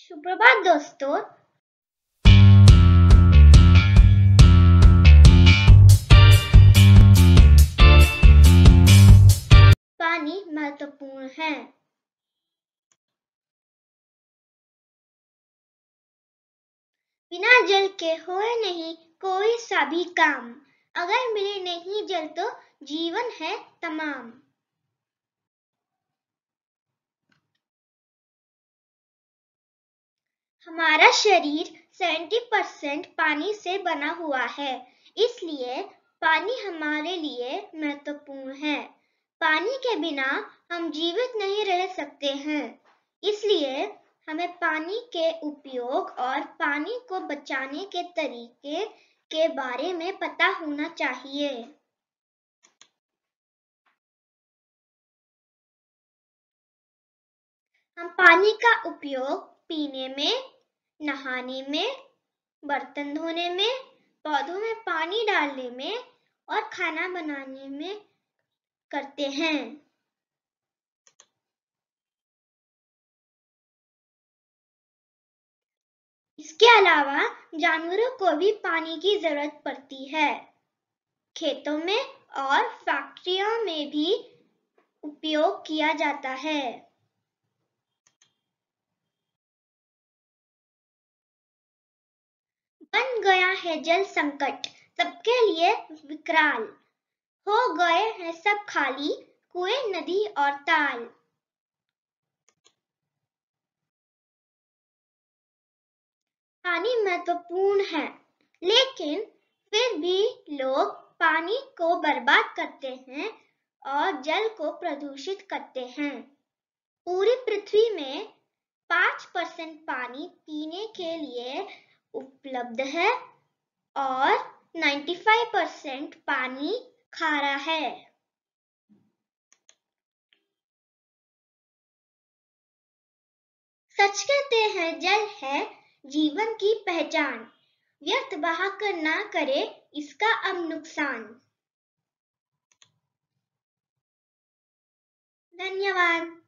सुप्रभात दोस्तों पानी महत्वपूर्ण है बिना जल के हो नहीं कोई सा भी काम अगर मिले नहीं जल तो जीवन है तमाम हमारा शरीर 70 परसेंट पानी से बना हुआ है इसलिए पानी हमारे लिए महत्वपूर्ण है पानी के बिना हम जीवित नहीं रह सकते हैं इसलिए हमें पानी के उपयोग और पानी को बचाने के तरीके के बारे में पता होना चाहिए हम पानी का उपयोग पीने में नहाने में बर्तन धोने में पौधों में पानी डालने में और खाना बनाने में करते हैं इसके अलावा जानवरों को भी पानी की जरूरत पड़ती है खेतों में और फैक्ट्रियों में भी उपयोग किया जाता है बन गया है जल संकट सबके लिए विकराल हो गए हैं सब खाली कुएं नदी और ताल पानी महत्वपूर्ण है लेकिन फिर भी लोग पानी को बर्बाद करते हैं और जल को प्रदूषित करते हैं पूरी पृथ्वी में पांच परसेंट पानी पीने के लिए उपलब्ध है और 95 परसेंट पानी खारा है सच कहते हैं जल है जीवन की पहचान व्यर्थ बहाकर ना करे इसका अब नुकसान धन्यवाद